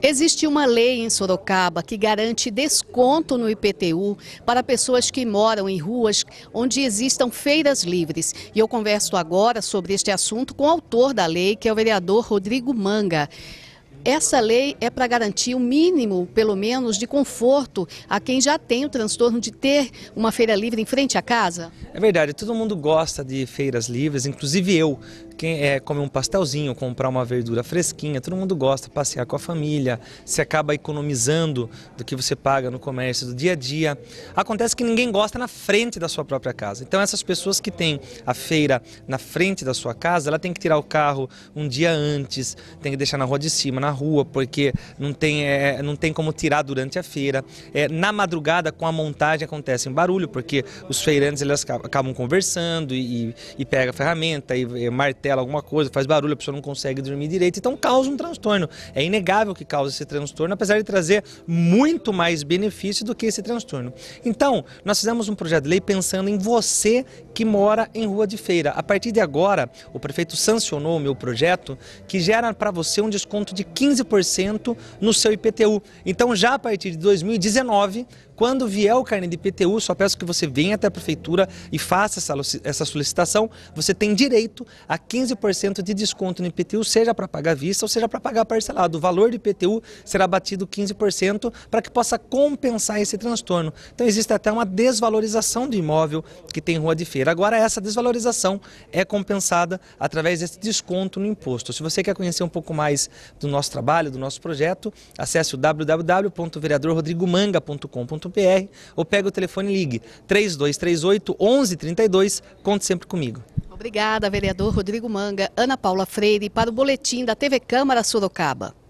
Existe uma lei em Sorocaba que garante desconto no IPTU para pessoas que moram em ruas onde existam feiras livres. E eu converso agora sobre este assunto com o autor da lei, que é o vereador Rodrigo Manga. Essa lei é para garantir o mínimo, pelo menos, de conforto a quem já tem o transtorno de ter uma feira livre em frente à casa? É verdade, todo mundo gosta de feiras livres, inclusive eu quem é, comer um pastelzinho, comprar uma verdura fresquinha, todo mundo gosta, passear com a família, se acaba economizando do que você paga no comércio do dia a dia. Acontece que ninguém gosta na frente da sua própria casa. Então essas pessoas que têm a feira na frente da sua casa, ela tem que tirar o carro um dia antes, tem que deixar na rua de cima, na rua, porque não tem, é, não tem como tirar durante a feira. É, na madrugada, com a montagem, acontece um barulho, porque os feirantes eles acabam conversando e, e, e pega ferramenta e, e martelo tela, alguma coisa, faz barulho, a pessoa não consegue dormir direito, então causa um transtorno. É inegável que causa esse transtorno, apesar de trazer muito mais benefício do que esse transtorno. Então, nós fizemos um projeto de lei pensando em você que mora em Rua de Feira. A partir de agora, o prefeito sancionou o meu projeto que gera para você um desconto de 15% no seu IPTU. Então, já a partir de 2019, quando vier o carnê de IPTU, só peço que você venha até a prefeitura e faça essa solicitação. Você tem direito a 15 15% de desconto no IPTU, seja para pagar à vista ou seja para pagar parcelado. O valor do IPTU será batido 15% para que possa compensar esse transtorno. Então existe até uma desvalorização do imóvel que tem rua de feira. Agora essa desvalorização é compensada através desse desconto no imposto. Se você quer conhecer um pouco mais do nosso trabalho, do nosso projeto, acesse o www.vereadorrodrigomanga.com.br ou pega o telefone e ligue 3238 1132. Conte sempre comigo. Obrigada, vereador Rodrigo Manga, Ana Paula Freire, para o boletim da TV Câmara Sorocaba.